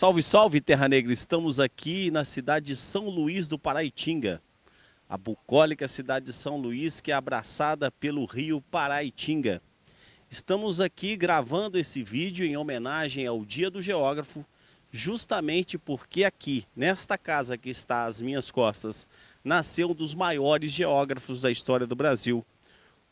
Salve, salve, Terra Negra! Estamos aqui na cidade de São Luís do Paraitinga, a bucólica cidade de São Luís que é abraçada pelo rio Paraitinga. Estamos aqui gravando esse vídeo em homenagem ao Dia do Geógrafo, justamente porque aqui, nesta casa que está às minhas costas, nasceu um dos maiores geógrafos da história do Brasil,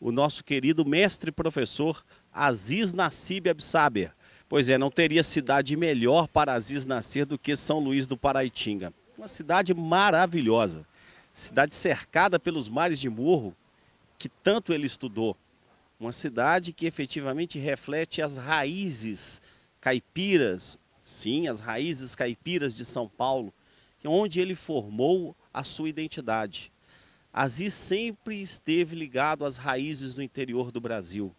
o nosso querido mestre professor Aziz Nassib Absaber. Pois é, não teria cidade melhor para Aziz nascer do que São Luís do Paraitinga. Uma cidade maravilhosa, cidade cercada pelos mares de morro que tanto ele estudou. Uma cidade que efetivamente reflete as raízes caipiras, sim, as raízes caipiras de São Paulo, é onde ele formou a sua identidade. Aziz sempre esteve ligado às raízes do interior do Brasil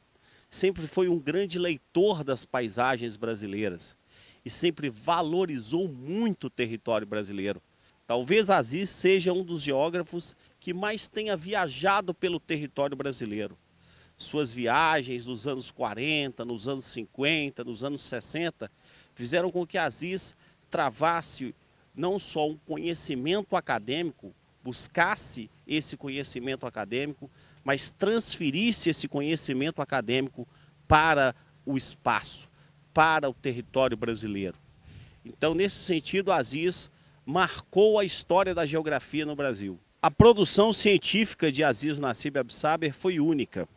sempre foi um grande leitor das paisagens brasileiras e sempre valorizou muito o território brasileiro. Talvez Aziz seja um dos geógrafos que mais tenha viajado pelo território brasileiro. Suas viagens nos anos 40, nos anos 50, nos anos 60 fizeram com que Aziz travasse não só um conhecimento acadêmico, buscasse esse conhecimento acadêmico, mas transferisse esse conhecimento acadêmico para o espaço, para o território brasileiro. Então, nesse sentido, Aziz marcou a história da geografia no Brasil. A produção científica de Aziz Nassib Absaber foi única.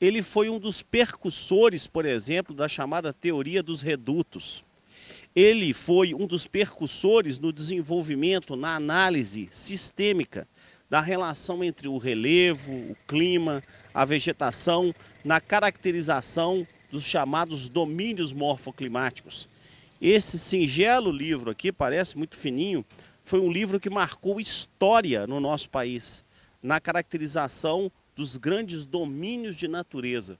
Ele foi um dos percussores, por exemplo, da chamada teoria dos redutos. Ele foi um dos percussores no desenvolvimento, na análise sistêmica da relação entre o relevo, o clima, a vegetação, na caracterização dos chamados domínios morfoclimáticos. Esse singelo livro aqui, parece muito fininho, foi um livro que marcou história no nosso país, na caracterização dos grandes domínios de natureza.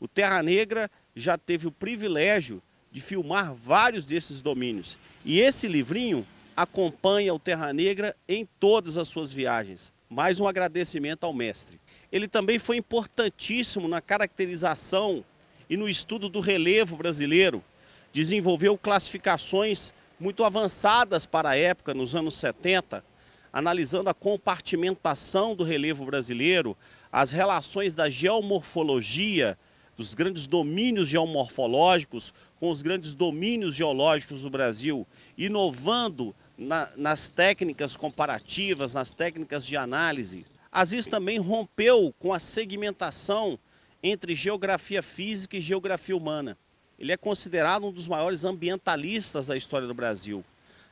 O Terra Negra já teve o privilégio de filmar vários desses domínios. E esse livrinho acompanha o Terra Negra em todas as suas viagens mais um agradecimento ao mestre. Ele também foi importantíssimo na caracterização e no estudo do relevo brasileiro. Desenvolveu classificações muito avançadas para a época, nos anos 70, analisando a compartimentação do relevo brasileiro, as relações da geomorfologia, dos grandes domínios geomorfológicos com os grandes domínios geológicos do Brasil, inovando na, nas técnicas comparativas, nas técnicas de análise. Aziz também rompeu com a segmentação entre geografia física e geografia humana. Ele é considerado um dos maiores ambientalistas da história do Brasil.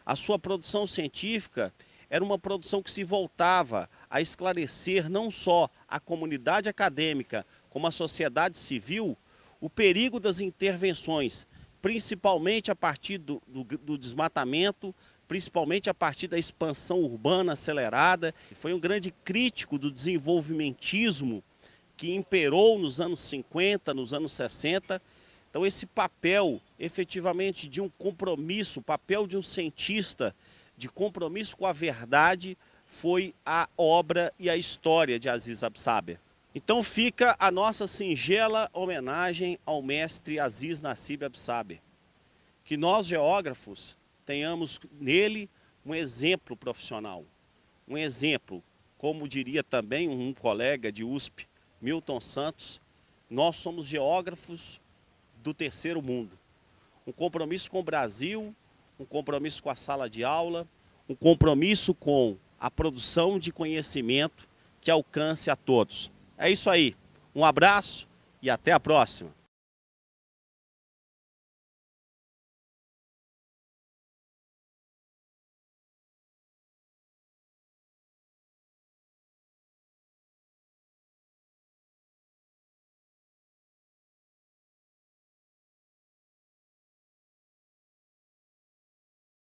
A sua produção científica era uma produção que se voltava a esclarecer não só a comunidade acadêmica, como a sociedade civil, o perigo das intervenções, principalmente a partir do, do, do desmatamento, principalmente a partir da expansão urbana acelerada. Foi um grande crítico do desenvolvimentismo que imperou nos anos 50, nos anos 60. Então, esse papel efetivamente de um compromisso, o papel de um cientista, de compromisso com a verdade, foi a obra e a história de Aziz Absaber. Então fica a nossa singela homenagem ao mestre Aziz Nassib Absaber, que nós geógrafos tenhamos nele um exemplo profissional, um exemplo, como diria também um colega de USP, Milton Santos, nós somos geógrafos do terceiro mundo. Um compromisso com o Brasil, um compromisso com a sala de aula, um compromisso com a produção de conhecimento que alcance a todos. É isso aí. Um abraço e até a próxima.